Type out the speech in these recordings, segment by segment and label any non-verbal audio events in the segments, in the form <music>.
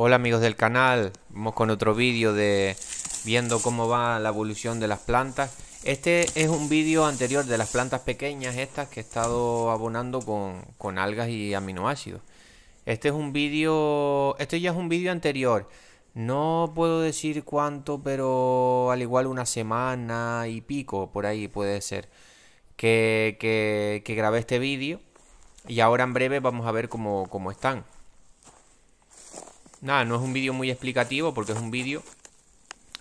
Hola amigos del canal, vamos con otro vídeo de viendo cómo va la evolución de las plantas. Este es un vídeo anterior de las plantas pequeñas estas que he estado abonando con, algas y aminoácidos. Este es un vídeo, este ya es un vídeo anterior. No puedo decir cuánto, pero al igual una semana y pico, por ahí puede ser, que, que, que grabé este vídeo. Y ahora en breve vamos a ver cómo, cómo están. Nada, no es un vídeo muy explicativo porque es un vídeo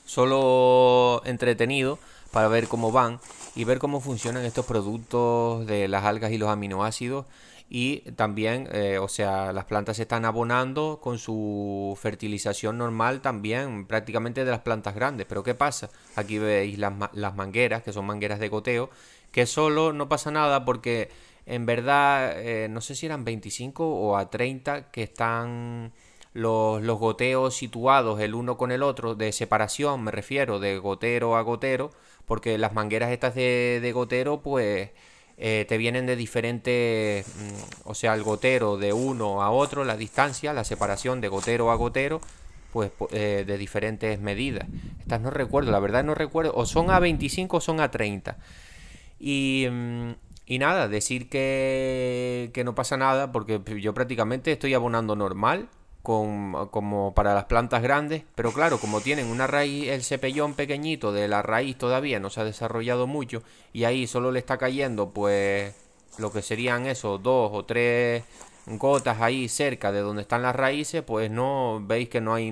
solo entretenido para ver cómo van y ver cómo funcionan estos productos de las algas y los aminoácidos y también, eh, o sea, las plantas se están abonando con su fertilización normal también, prácticamente de las plantas grandes. Pero ¿qué pasa? Aquí veis las, mangueras, que son mangueras de goteo, que solo no pasa nada porque en verdad, eh, no sé si eran 25 o a 30 que están los, goteos situados el uno con el otro, de separación me refiero, de gotero a gotero, porque las mangueras estas de, de gotero pues eh, te vienen de diferentes, mm, o sea, el gotero de uno a otro, la distancia, la separación de gotero a gotero, pues eh, de diferentes medidas. Estas no recuerdo, la verdad no recuerdo, o son a 25 o son a 30. Y, mm, y nada, decir que, que no pasa nada, porque yo prácticamente estoy abonando normal como para las plantas grandes, pero claro, como tienen una raíz, el cepellón pequeñito de la raíz todavía no se ha desarrollado mucho y ahí solo le está cayendo pues lo que serían esos dos o tres gotas ahí cerca de donde están las raíces, pues no veis que no hay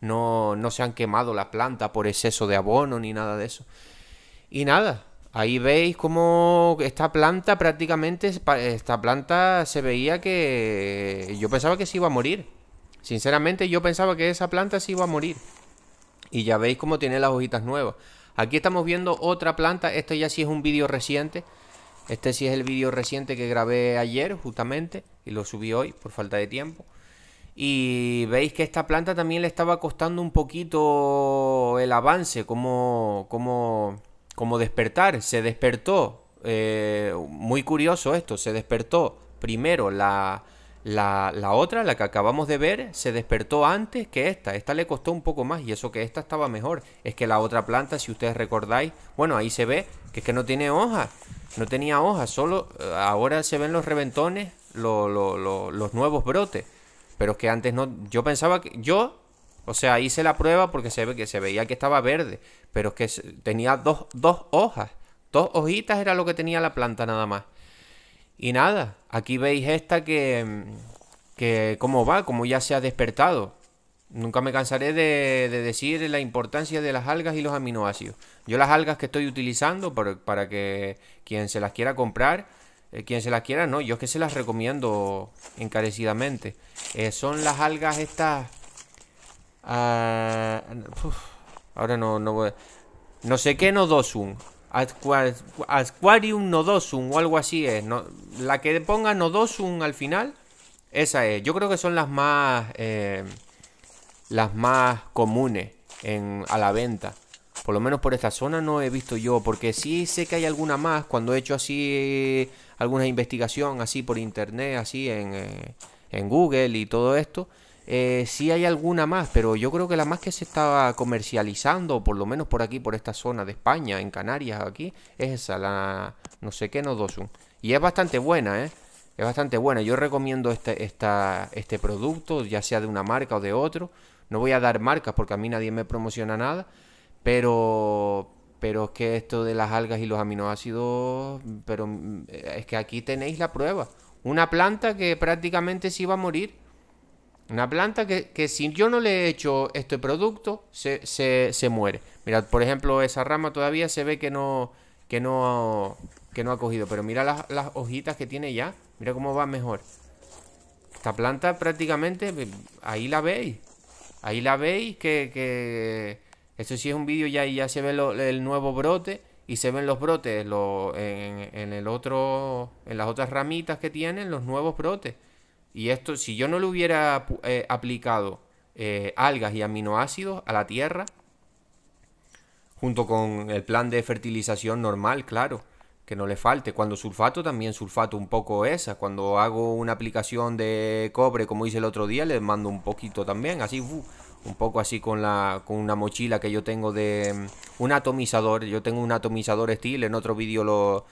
no, no se han quemado las plantas por exceso de abono ni nada de eso. Y nada, ahí veis como esta planta prácticamente esta planta se veía que yo pensaba que se iba a morir. Sinceramente yo pensaba que esa planta se iba a morir. Y ya veis cómo tiene las hojitas nuevas. Aquí estamos viendo otra planta. Este ya sí es un vídeo reciente. Este sí es el vídeo reciente que grabé ayer justamente. Y lo subí hoy por falta de tiempo. Y veis que esta planta también le estaba costando un poquito el avance. Como, como, como despertar. Se despertó. Eh, muy curioso esto. Se despertó primero la la, otra, la que acabamos de ver, se despertó antes que esta. Esta le costó un poco más y eso que esta estaba mejor. Es que la otra planta, si ustedes recordáis, bueno, ahí se ve que es que no tiene hojas. No tenía hojas, solo eh, ahora se ven los reventones, los nuevos brotes. Pero es que antes no... Yo pensaba que... Yo, o sea, hice la prueba porque se, ve, que se veía que estaba verde. Pero es que tenía dos, dos hojas. Dos hojitas era lo que tenía la planta nada más. Y nada, aquí veis esta que, que cómo va, cómo ya se ha despertado. Nunca me cansaré de, decir la importancia de las algas y los aminoácidos. Yo las algas que estoy utilizando para que quien se las quiera comprar, eh, quien se las quiera, no, yo es que se las recomiendo encarecidamente. Eh, son las algas estas... Ah, ahora no, no, no sé qué no dos un... Aquarium Nodosum o algo así es. la que ponga Nodosum al final, esa es. Yo creo que son las más. Eh, las más comunes en, a la venta. Por lo menos por esta zona no he visto yo. Porque sí sé que hay alguna más. Cuando he hecho así. Alguna investigación así por internet, así en, eh, en Google y todo esto eh, si hay alguna más, pero yo creo que la más que se está comercializando, por lo menos por aquí, por esta zona de España, en Canarias, aquí, es esa, la no sé qué Nodosun. Y es bastante buena, ¿eh? Es bastante buena. Yo recomiendo este, este producto, ya sea de una marca o de otro. No voy a dar marcas porque a mí nadie me promociona nada. Pero, pero es que esto de las algas y los aminoácidos, pero mm, es que aquí tenéis la prueba. Una planta que prácticamente se iba a morir una planta que, si yo no le he hecho este producto, se, muere. Mirad, por ejemplo, esa rama todavía se ve que no, que no, no ha cogido. Pero mira las, hojitas que tiene ya. Mira cómo va mejor. Esta planta prácticamente, ahí la veis. Ahí la veis que... que... Esto sí es un vídeo ya y ya se ve el nuevo brote y se ven los brotes en, el otro en las otras ramitas que tienen los nuevos brotes y esto, si yo no le hubiera eh, aplicado eh, algas y aminoácidos a la tierra, junto con el plan de fertilización normal, claro, que no le falte. Cuando sulfato, también sulfato un poco esa. Cuando hago una aplicación de cobre, como hice el otro día, le mando un poquito también, así, un poco así con, la, con una mochila que yo tengo de mm, un atomizador. Yo tengo un atomizador estilo, en otro vídeo lo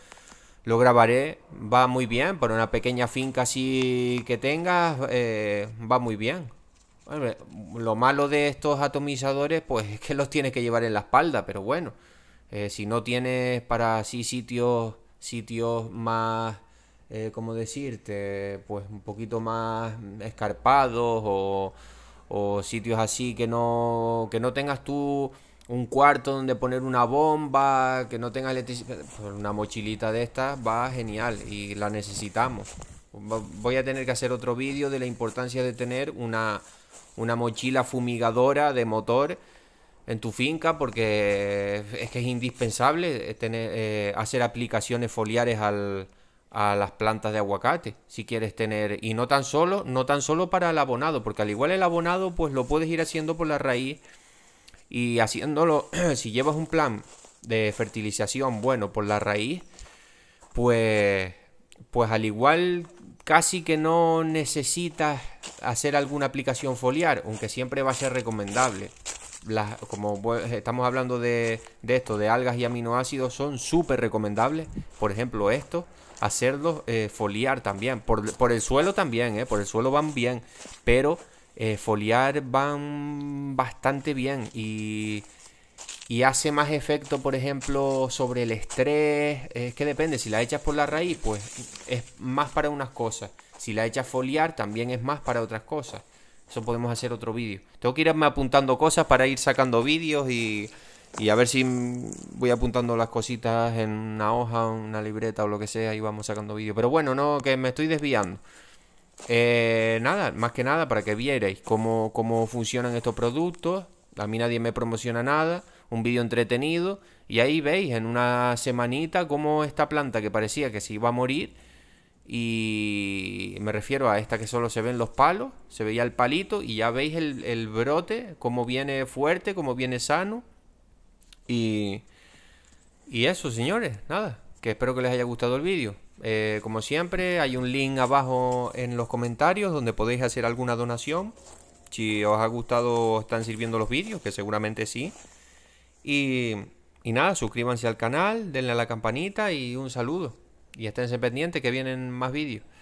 lo grabaré, va muy bien, por una pequeña finca así que tengas, eh, va muy bien. lo malo de estos atomizadores, pues <laughs> es que los tienes que llevar en la espalda, pero bueno, eh, si no tienes para así sitios, sitios más, eh, ¿cómo decirte? Pues un poquito más escarpados o, o sitios así que no, que no tengas tú un cuarto donde poner una bomba, que no tenga electricidad. Pues una mochilita de estas va genial y la necesitamos. Voy a tener que hacer otro vídeo de la importancia de tener una, una mochila fumigadora de motor en tu finca porque es que es indispensable eh, eh, hacer aplicaciones foliares al, a las plantas de aguacate si quieres tener y no tan solo no tan solo para el abonado porque al igual el abonado pues lo puedes ir haciendo por la raíz y haciéndolo, <clears throat> si llevas un plan de fertilización bueno por la raíz, pues, pues al igual casi que no necesitas hacer alguna aplicación foliar, aunque siempre va a ser recomendable. como estamos hablando de, esto, de algas y aminoácidos, son súper recomendables. Por ejemplo, esto, hacerlo eh, foliar también. Por, el suelo también, eh, por el suelo van bien, pero eh, foliar van bastante bien y, hace más efecto, por ejemplo, sobre el estrés. Es que depende, si la echas por la raíz, pues es más para unas cosas. Si la echas foliar, también es más para otras cosas. Eso podemos hacer otro vídeo. Tengo que irme apuntando cosas para ir sacando vídeos y, y a ver si voy apuntando las cositas en una hoja, una libreta o lo que sea y vamos sacando vídeos. Pero bueno, no, que me estoy desviando. Eh, nada, más que nada para que vierais cómo, funcionan estos productos. A mí nadie me promociona nada. Un vídeo entretenido. Y ahí veis en una semanita cómo esta planta que parecía que se iba a morir. Y me refiero a esta que solo se ven los palos. Se veía el palito. Y ya veis el, brote. Cómo viene fuerte, cómo viene sano. Y, y eso, señores. Nada. Que espero que les haya gustado el vídeo. Eh, como siempre, hay un link abajo en los comentarios donde podéis hacer alguna donación. Si os ha gustado, están sirviendo los vídeos, que seguramente sí. Y, y nada, suscríbanse al canal, denle a la campanita y un saludo. Y esténse pendientes que vienen más vídeos.